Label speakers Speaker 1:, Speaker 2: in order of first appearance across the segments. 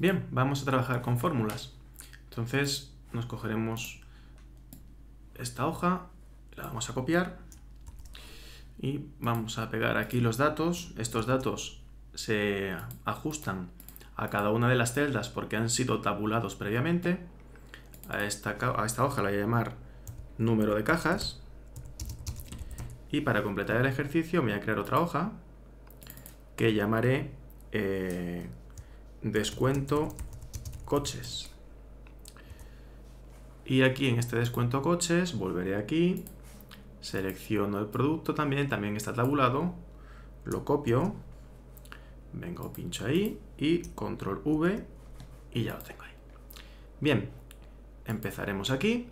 Speaker 1: Bien, vamos a trabajar con fórmulas. Entonces nos cogeremos esta hoja, la vamos a copiar y vamos a pegar aquí los datos. Estos datos se ajustan a cada una de las celdas porque han sido tabulados previamente. A esta, a esta hoja la voy a llamar número de cajas. Y para completar el ejercicio voy a crear otra hoja que llamaré eh, descuento coches. Y aquí en este descuento coches, volveré aquí, selecciono el producto también, también está tabulado, lo copio, vengo, pincho ahí y control V y ya lo tengo ahí. Bien, empezaremos aquí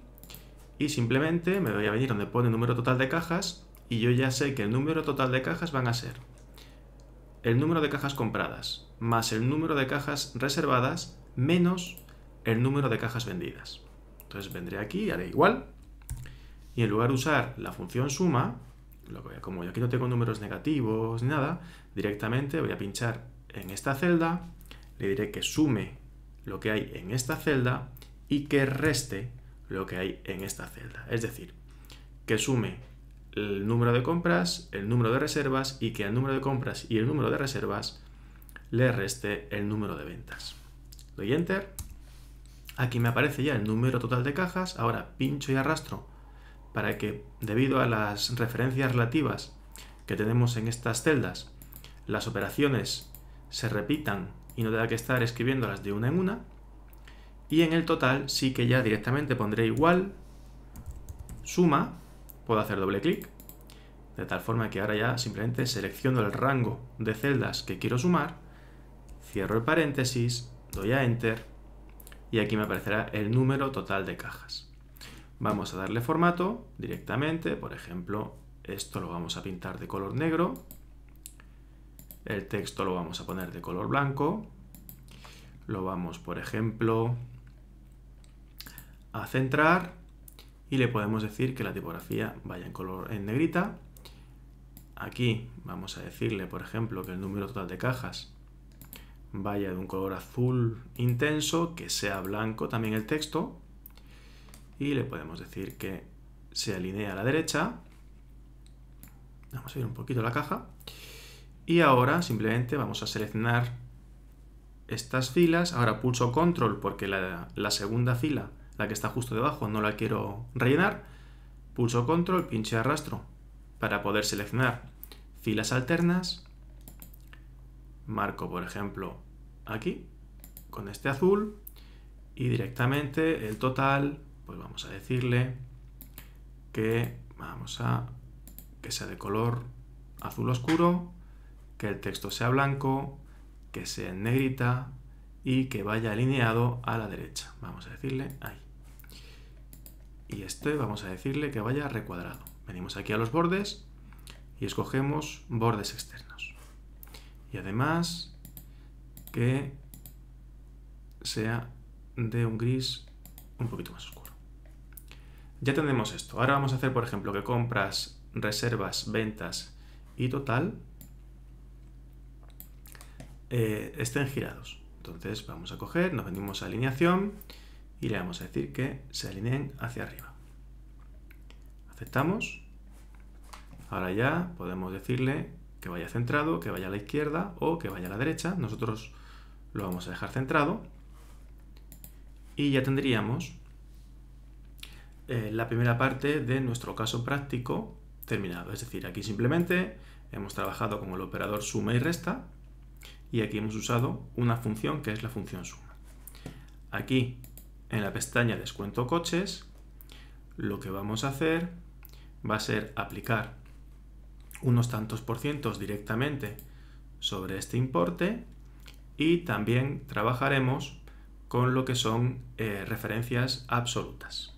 Speaker 1: y simplemente me voy a venir donde pone número total de cajas y yo ya sé que el número total de cajas van a ser el número de cajas compradas más el número de cajas reservadas menos el número de cajas vendidas. Entonces vendré aquí, haré igual, y en lugar de usar la función suma, como yo aquí no tengo números negativos ni nada, directamente voy a pinchar en esta celda, le diré que sume lo que hay en esta celda y que reste lo que hay en esta celda. Es decir, que sume el número de compras, el número de reservas y que al número de compras y el número de reservas le reste el número de ventas. Doy Enter. Aquí me aparece ya el número total de cajas. Ahora pincho y arrastro para que, debido a las referencias relativas que tenemos en estas celdas, las operaciones se repitan y no tenga que estar escribiéndolas de una en una. Y en el total sí que ya directamente pondré igual, suma, puedo hacer doble clic, de tal forma que ahora ya simplemente selecciono el rango de celdas que quiero sumar, cierro el paréntesis, doy a Enter y aquí me aparecerá el número total de cajas. Vamos a darle formato directamente, por ejemplo, esto lo vamos a pintar de color negro, el texto lo vamos a poner de color blanco, lo vamos, por ejemplo, a centrar y le podemos decir que la tipografía vaya en color en negrita. Aquí vamos a decirle, por ejemplo, que el número total de cajas vaya de un color azul intenso, que sea blanco también el texto. Y le podemos decir que se alinee a la derecha. Vamos a ir un poquito la caja. Y ahora simplemente vamos a seleccionar estas filas. Ahora pulso control porque la, la segunda fila la que está justo debajo, no la quiero rellenar, pulso control, pinche arrastro para poder seleccionar filas alternas, marco por ejemplo aquí con este azul y directamente el total, pues vamos a decirle que vamos a que sea de color azul oscuro, que el texto sea blanco, que sea en negrita y que vaya alineado a la derecha. Vamos a decirle ahí y este vamos a decirle que vaya recuadrado. Venimos aquí a los bordes y escogemos bordes externos. Y además que sea de un gris un poquito más oscuro. Ya tenemos esto. Ahora vamos a hacer, por ejemplo, que compras, reservas, ventas y total eh, estén girados. Entonces vamos a coger, nos venimos a alineación y le vamos a decir que se alineen hacia arriba. Aceptamos. Ahora ya podemos decirle que vaya centrado, que vaya a la izquierda o que vaya a la derecha. Nosotros lo vamos a dejar centrado. Y ya tendríamos eh, la primera parte de nuestro caso práctico terminado. Es decir, aquí simplemente hemos trabajado con el operador suma y resta y aquí hemos usado una función que es la función suma. Aquí en la pestaña Descuento coches, lo que vamos a hacer va a ser aplicar unos tantos por cientos directamente sobre este importe y también trabajaremos con lo que son eh, referencias absolutas.